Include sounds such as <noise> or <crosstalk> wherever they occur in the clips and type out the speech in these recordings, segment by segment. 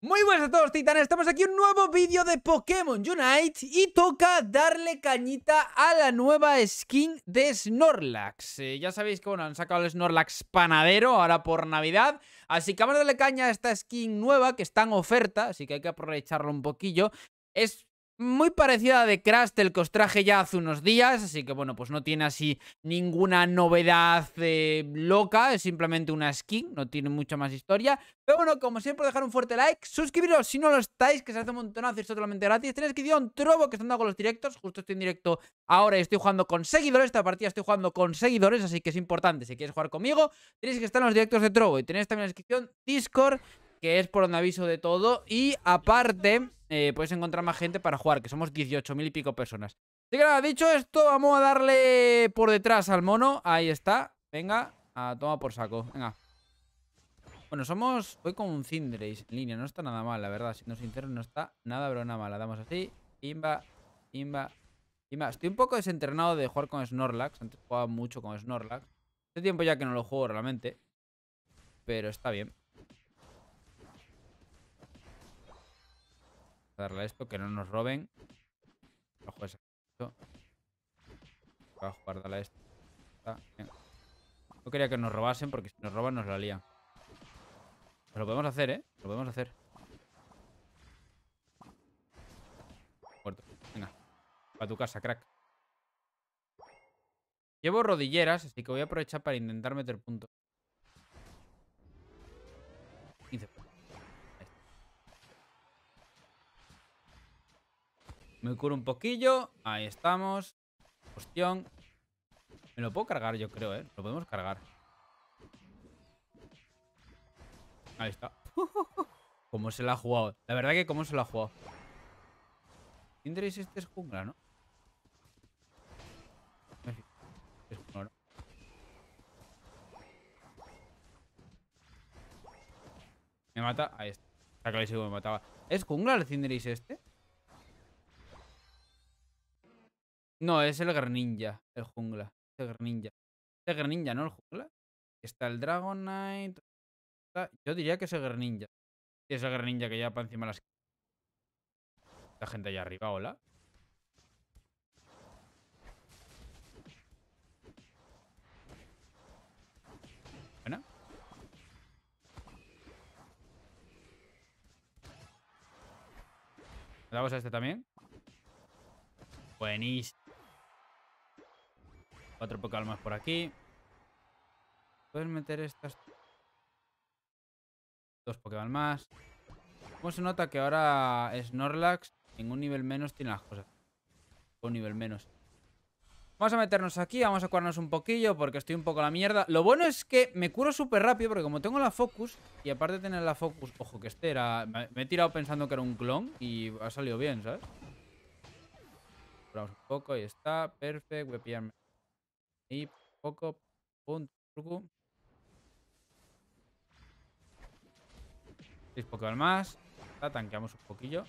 Muy buenas a todos titanes, estamos aquí en un nuevo vídeo de Pokémon Unite y toca darle cañita a la nueva skin de Snorlax. Eh, ya sabéis que bueno, han sacado el Snorlax panadero ahora por Navidad, así que vamos a darle caña a esta skin nueva que está en oferta, así que hay que aprovecharlo un poquillo. Es muy parecida a de Crash el que os traje ya hace unos días, así que bueno, pues no tiene así ninguna novedad eh, loca, es simplemente una skin, no tiene mucha más historia. Pero bueno, como siempre, dejar un fuerte like, suscribiros si no lo estáis, que se hace un montón y totalmente gratis. Tenéis que ir a un trobo que está dando con los directos, justo estoy en directo ahora y estoy jugando con seguidores, esta partida estoy jugando con seguidores, así que es importante, si quieres jugar conmigo, tenéis que estar en los directos de trobo y tenéis también en la descripción Discord que es por donde aviso de todo. Y aparte, eh, puedes encontrar más gente para jugar, que somos 18.000 y pico personas. Así que nada, dicho esto, vamos a darle por detrás al mono. Ahí está. Venga, a toma por saco. Venga. Bueno, somos... Voy con un Cindrace en línea. No está nada mal, la verdad. Si se sincero, no está nada, pero nada mal. La damos así. Imba, imba, imba. Estoy un poco desentrenado de jugar con Snorlax. Antes jugaba mucho con Snorlax. Hace tiempo ya que no lo juego realmente. Pero está bien. darle a esto, que no nos roben. Bajo ese. a esto. Ah, no quería que nos robasen porque si nos roban nos la lían. Pero lo podemos hacer, ¿eh? Lo podemos hacer. Muerto. Venga. Para tu casa, crack. Llevo rodilleras, así que voy a aprovechar para intentar meter puntos. 15 Me curo un poquillo. Ahí estamos. Cuestión. Me lo puedo cargar, yo creo, ¿eh? Lo podemos cargar. Ahí está. <laughs> ¿Cómo se la ha jugado? La verdad que cómo se la ha jugado. Cinderis este es jungla, ¿no? Me mata. Ahí está. Está clarísimo que me mataba. ¿Es jungla el Cinderace este? No, es el Greninja, el jungla. Es el Greninja. Es el Greninja, ¿no? El jungla. Está el Dragon Knight. Yo diría que es el Greninja. es el Greninja que lleva para encima las... La gente allá arriba, hola. Buena. Damos a este también. Buenísimo. Cuatro Pokémon más por aquí. Puedes meter estas... Dos Pokémon más. Como se nota que ahora Snorlax en un nivel menos tiene las cosas? Un nivel menos. Vamos a meternos aquí, vamos a curarnos un poquillo porque estoy un poco a la mierda. Lo bueno es que me curo súper rápido porque como tengo la Focus y aparte de tener la Focus... Ojo, que este era... Me he tirado pensando que era un clon y ha salido bien, ¿sabes? Curamos un poco, ahí está. Perfecto, voy a pillarme y poco. Punto. Seis Pokémon más. La tanqueamos un poquillo.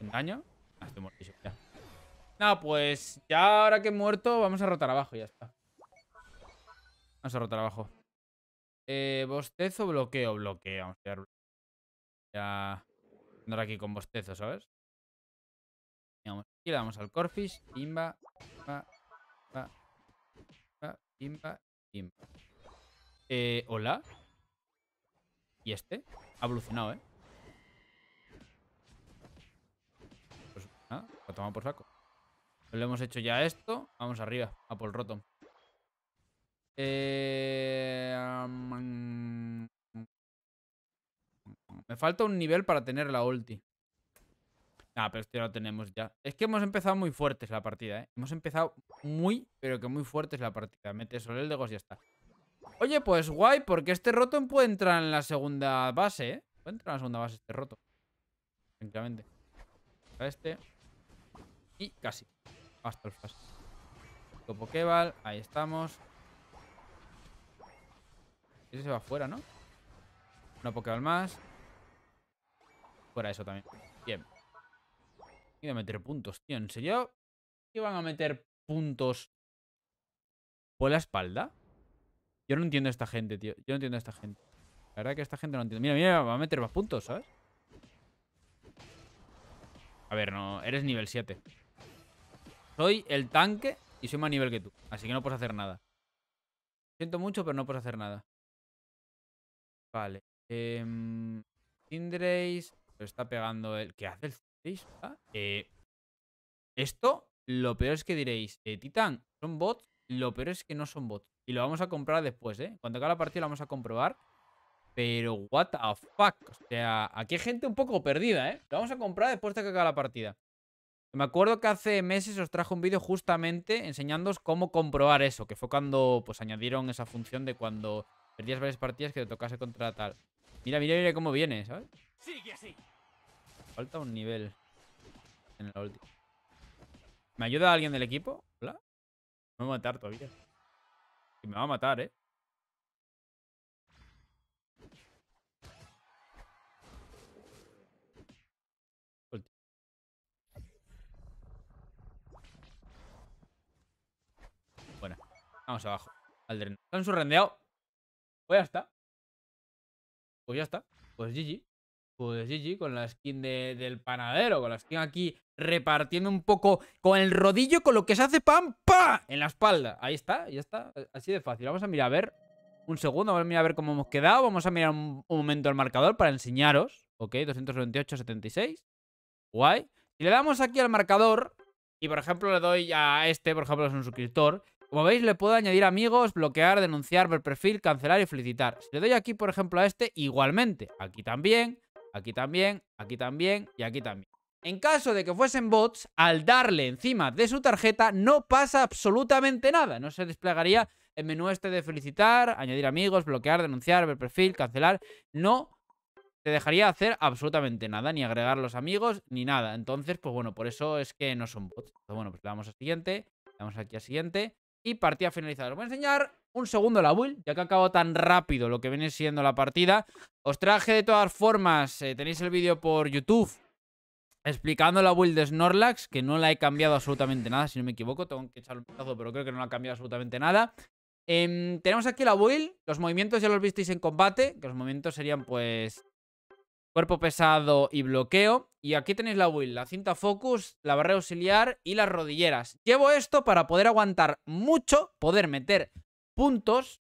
¿En daño? Ah, estoy muertísimo, Ya. Nada, pues ya ahora que he muerto, vamos a rotar abajo. Ya está. Vamos a rotar abajo. Eh, bostezo, bloqueo, bloqueo. Ya. Andar aquí con bostezo, ¿sabes? Y le damos al Corfish. Imba Imba Imba Imba. Eh, hola. ¿Y este? Ha evolucionado, ¿eh? Pues nada, lo tomado por saco. lo pues le hemos hecho ya esto. Vamos arriba, a por Rotom. Eh... Me falta un nivel para tener la ulti. Ah, pero esto ya lo tenemos ya. Es que hemos empezado muy fuertes la partida, ¿eh? Hemos empezado muy, pero que muy fuertes la partida. Mete el de Ghost y ya está. Oye, pues guay, porque este roto puede entrar en la segunda base, ¿eh? Puede entrar en la segunda base este roto. Tranquilamente. A este. Y casi. Hasta el Ahí estamos. Ese se va afuera, ¿no? Una pokeball más. Fuera eso también. Bien. y a meter puntos, tío. ¿En serio? van a meter puntos por la espalda? Yo no entiendo a esta gente, tío. Yo no entiendo a esta gente. La verdad que esta gente no entiendo. Mira, mira, va a meter más puntos, ¿sabes? A ver, no. Eres nivel 7. Soy el tanque y soy más nivel que tú. Así que no puedes hacer nada. Siento mucho, pero no puedes hacer nada. Vale. Eh, está pegando el... ¿Qué hace el eh, esto, lo peor es que diréis, eh, Titan, son bots. Lo peor es que no son bots. Y lo vamos a comprar después, ¿eh? Cuando acabe la partida lo vamos a comprobar. Pero, what the fuck. O sea, aquí hay gente un poco perdida, ¿eh? Lo vamos a comprar después de que acabe la partida. Me acuerdo que hace meses os trajo un vídeo justamente enseñándoos cómo comprobar eso, que fue cuando pues añadieron esa función de cuando perdías varias partidas que te tocase contra tal Mira, mira, mira cómo viene, ¿sabes? Sigue así. Falta un nivel en el ulti. ¿Me ayuda alguien del equipo? ¿Hola? Me va a matar todavía. Y me va a matar, ¿eh? Bueno. Vamos abajo. Al dren. Están surrendeado. Pues ya está. Pues ya está. Pues GG de Gigi, con la skin del panadero, con la skin aquí repartiendo un poco con el rodillo, con lo que se hace pam, pa, en la espalda. Ahí está, ya está, eh, así de fácil. Vamos a mirar a ver un segundo, vamos a mirar a ver cómo hemos quedado. Vamos a mirar un, momento el marcador para enseñaros. Ok, 298, 76. Guay. Si le damos aquí al marcador y, por ejemplo, le doy a este, por ejemplo, es un suscriptor. Como veis, le puedo añadir amigos, bloquear, denunciar, ver perfil, cancelar y felicitar. Si le doy aquí, por ejemplo, a este, igualmente. Aquí también aquí también, aquí también y aquí también. En caso de que fuesen bots, al darle encima de su tarjeta no pasa absolutamente nada. No se desplegaría el menú este de felicitar, añadir amigos, bloquear, denunciar, ver perfil, cancelar. No se dejaría hacer absolutamente nada, ni agregar los amigos, ni nada. Entonces, pues bueno, por eso es que no son bots. bueno, pues le damos a siguiente, le damos aquí a siguiente y partida finalizada. Os voy a enseñar un segundo la build, ya que acabó tan rápido lo que viene siendo la partida. Os traje de todas formas, eh, tenéis el vídeo por YouTube explicando la build de Snorlax, que no la he cambiado absolutamente nada, si no me equivoco. Tengo que echar un vistazo, pero creo que no la ha cambiado absolutamente nada. Em, tenemos aquí la build, los movimientos ya los visteis en combate, que los movimientos serían pues cuerpo pesado y bloqueo. Y aquí tenéis la build, la cinta focus, la barra auxiliar y las rodilleras. Llevo esto para poder aguantar mucho, poder meter puntos.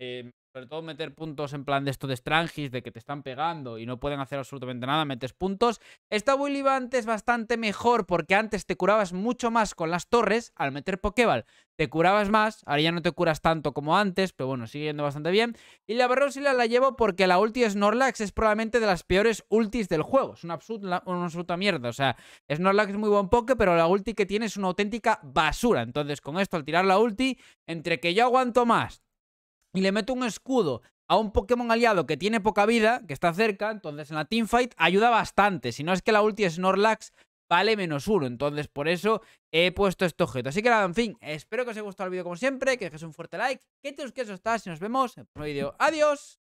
Eh, sobre todo meter puntos en plan de esto de Strangis, de que te están pegando y no pueden hacer absolutamente nada, metes puntos. Esta Willibant es bastante mejor porque antes te curabas mucho más con las torres al meter Pokéball. Te curabas más, ahora ya no te curas tanto como antes, pero bueno, sigue yendo bastante bien. Y la Barrosila la llevo porque la ulti Snorlax es probablemente de las peores ultis del juego. Es una absoluta, mierda. O sea, Snorlax es muy buen poke, pero la ulti que tiene es una auténtica basura. Entonces, con esto, al tirar la ulti, entre que yo aguanto más, y le meto un escudo a un Pokémon aliado que tiene poca vida, que está cerca, entonces en la teamfight ayuda bastante. Si no es que la ulti Snorlax vale menos uno. Entonces, por eso he puesto este objeto. Así que nada, en fin, espero que os haya gustado el vídeo como siempre, que dejéis un fuerte like, que te que eso está, Y nos vemos en el próximo vídeo. ¡Adiós!